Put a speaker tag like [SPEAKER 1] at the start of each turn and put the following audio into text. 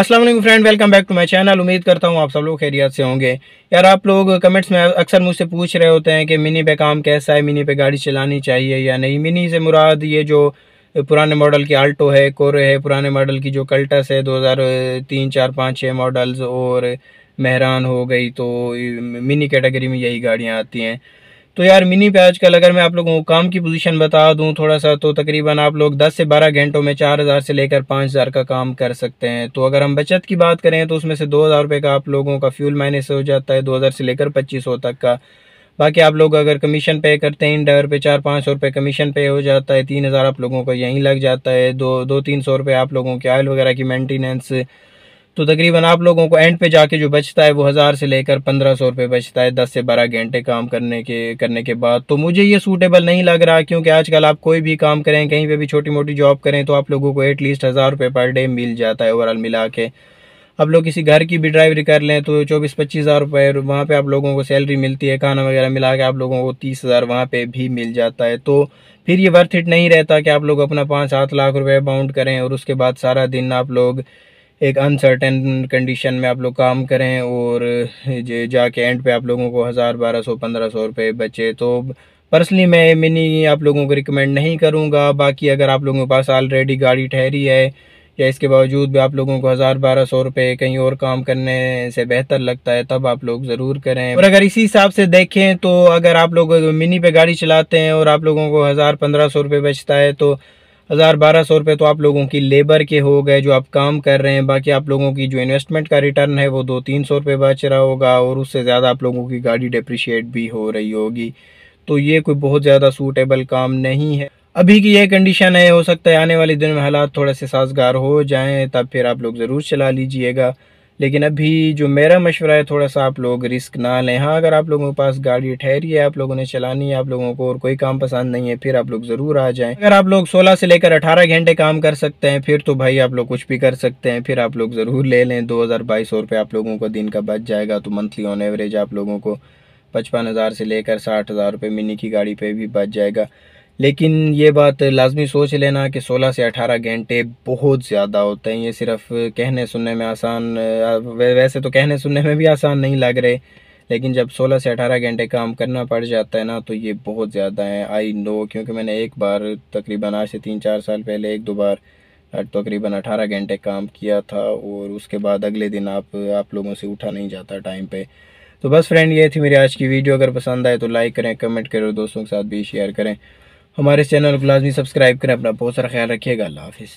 [SPEAKER 1] Aslam friend welcome back to my channel उम्मीद करता हूँ आप सब लोग खैरियत से होंगे यार आप लोग कमेंट्स में अक्सर मुझसे पूछ रहे होते हैं कि मिनी पे काम कैसा है मिनी पे गाड़ी चलानी चाहिए या नहीं मिनी से मुराद ये जो पुराने मॉडल की आल्टो है कोरे है पुराने मॉडल की जो कल्टस है 2003 चार पाँच छः मॉडल्स और मेहरान हो गई तो मिनी कैटेगरी में यही गाड़ियाँ आती हैं तो यार मिनी प्याज आजकल अगर मैं आप लोगों को काम की पोजीशन बता दूं थोड़ा सा तो तकरीबन आप लोग 10 से 12 घंटों में 4000 से लेकर 5000 का काम कर सकते हैं तो अगर हम बचत की बात करें तो उसमें से 2000 रुपए का आप लोगों का फ्यूल माइनस हो जाता है 2000 से लेकर 2500 तक का बाकी आप लोग अगर कमीशन पे करते हैं इन ड्राइवर पे चार पाँच सौ रुपये कमीशन पे हो जाता है तीन हज़ार आप लोगों का यहीं लग जाता है दो दो तीन सौ रुपये आप लोगों के ऑयल वगैरह की मेंटेनेंस तो तकरीबन आप लोगों को एंड पे जाके जो बचता है वो हज़ार से लेकर पंद्रह सौ रुपये बचता है दस से बारह घंटे काम करने के करने के बाद तो मुझे ये सूटेबल नहीं लग रहा क्योंकि आजकल आप कोई भी काम करें कहीं पे भी छोटी मोटी जॉब करें तो आप लोगों को एटलीस्ट हज़ार रुपये पर डे मिल जाता है ओवरऑल मिला के आप लोग किसी घर की भी ड्राइवरी कर लें तो चौबीस पच्चीस हज़ार रुपये वहाँ पर आप लोगों को सैलरी मिलती है खाना वगैरह मिला के आप लोगों को तीस हज़ार वहाँ पर भी मिल जाता है तो फिर ये वर्थ इट नहीं रहता कि आप लोग अपना पाँच सात लाख रुपये बाउंड करें और उसके बाद सारा दिन आप लोग एक अनसर्टेन कंडीशन में आप लोग काम करें और जाके एंड पे आप लोगों को हज़ार बारह सौ पंद्रह सौ रुपये बचे तो पर्सनली मैं मिनी आप लोगों को रिकमेंड नहीं करूँगा बाकी अगर आप लोगों के पास ऑलरेडी गाड़ी ठहरी है या इसके बावजूद भी आप लोगों को हज़ार बारह सौ रुपये कहीं और काम करने से बेहतर लगता है तब आप लोग ज़रूर करें और अगर इसी हिसाब से देखें तो अगर आप लोग मिनी पे गाड़ी चलाते हैं और आप लोगों को हज़ार पंद्रह सौ रुपये बचता है तो हज़ार बारह सौ रुपये तो आप लोगों की लेबर के हो गए जो आप काम कर रहे हैं बाकी आप लोगों की जो इन्वेस्टमेंट का रिटर्न है वो दो तीन सौ रुपये बच रहा होगा और उससे ज़्यादा आप लोगों की गाड़ी डिप्रिशिएट भी हो रही होगी तो ये कोई बहुत ज़्यादा सूटेबल काम नहीं है अभी की यह कंडीशन है हो सकता है आने वाले दिन में हालात थोड़े से साजगार हो जाएँ तब फिर आप लोग ज़रूर चला लीजिएगा लेकिन अभी जो मेरा मशवरा है थोड़ा सा आप लोग रिस्क ना लें हाँ अगर आप लोगों के पास गाड़ी ठहरी है आप लोगों ने चलानी है आप लोगों को और कोई काम पसंद नहीं है फिर आप लोग ज़रूर आ जाएं अगर आप लोग 16 से लेकर 18 घंटे काम कर सकते हैं फिर तो भाई आप लोग कुछ भी कर सकते हैं फिर आप लोग ज़रूर ले लें दो हज़ार आप लोगों को दिन का बच जाएगा तो मंथली ऑन एवरेज आप लोगों को पचपन हज़ार से लेकर साठ हज़ार रुपये मिनी की गाड़ी पे भी बच जाएगा लेकिन ये बात लाजमी सोच लेना कि 16 से 18 घंटे बहुत ज़्यादा होते हैं ये सिर्फ कहने सुनने में आसान वैसे तो कहने सुनने में भी आसान नहीं लग रहे लेकिन जब 16 से 18 घंटे काम करना पड़ जाता है ना तो ये बहुत ज़्यादा है आई नो क्योंकि मैंने एक बार तकरीबन आज से तीन चार साल पहले एक दो बार तकरीबन अठारह घंटे काम किया था और उसके बाद अगले दिन आप आप लोगों से उठा नहीं जाता टाइम पर तो बस फ्रेंड ये थी मेरी आज की वीडियो अगर पसंद आए तो लाइक करें कमेंट करें और दोस्तों के साथ भी शेयर करें हमारे चैनल को लाजमी सब्सक्राइब करें अपना बहुत सारा ख्याल रखिएगा अल्लाह हाफिज़